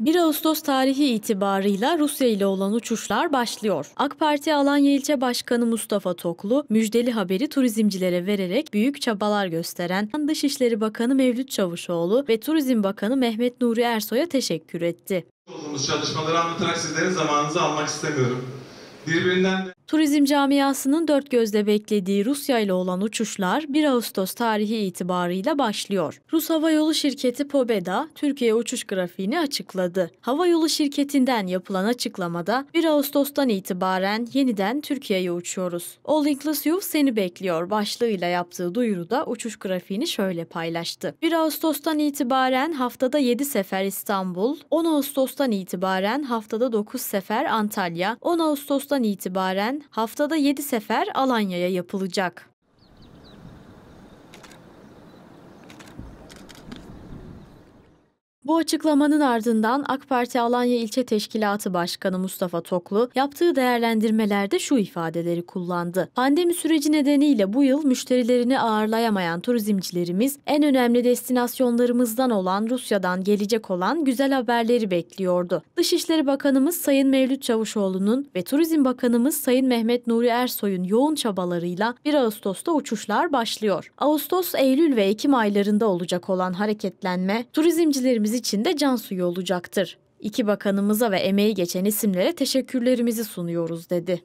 1 Ağustos tarihi itibarıyla Rusya ile olan uçuşlar başlıyor. AK Parti Alanya İlçe Başkanı Mustafa Toklu müjdeli haberi turizmcilere vererek büyük çabalar gösteren Dışişleri Bakanı Mevlüt Çavuşoğlu ve Turizm Bakanı Mehmet Nuri Ersoy'a teşekkür etti. Olduğumuz çalışmaları anlatarak sizlerin zamanınızı almak istemiyorum. Birbirinden de Turizm camiasının dört gözle beklediği Rusya ile olan uçuşlar 1 Ağustos tarihi itibarıyla başlıyor. Rus Hava Yolu Şirketi Pobeda, Türkiye uçuş grafiğini açıkladı. Hava Yolu Şirketi'nden yapılan açıklamada 1 Ağustos'tan itibaren yeniden Türkiye'ye uçuyoruz. All Inclusive seni bekliyor başlığıyla yaptığı duyuruda uçuş grafiğini şöyle paylaştı. 1 Ağustos'tan itibaren haftada 7 sefer İstanbul, 10 Ağustos'tan itibaren haftada 9 sefer Antalya, 10 Ağustos'tan itibaren haftada 7 sefer Alanya'ya yapılacak. Bu açıklamanın ardından AK Parti Alanya İlçe Teşkilatı Başkanı Mustafa Toklu yaptığı değerlendirmelerde şu ifadeleri kullandı. Pandemi süreci nedeniyle bu yıl müşterilerini ağırlayamayan turizmcilerimiz en önemli destinasyonlarımızdan olan Rusya'dan gelecek olan güzel haberleri bekliyordu. Dışişleri Bakanımız Sayın Mevlüt Çavuşoğlu'nun ve Turizm Bakanımız Sayın Mehmet Nuri Ersoy'un yoğun çabalarıyla 1 Ağustos'ta uçuşlar başlıyor. Ağustos, Eylül ve Ekim aylarında olacak olan hareketlenme turizmcilerimizi içinde can suyu olacaktır. İki bakanımıza ve emeği geçen isimlere teşekkürlerimizi sunuyoruz dedi.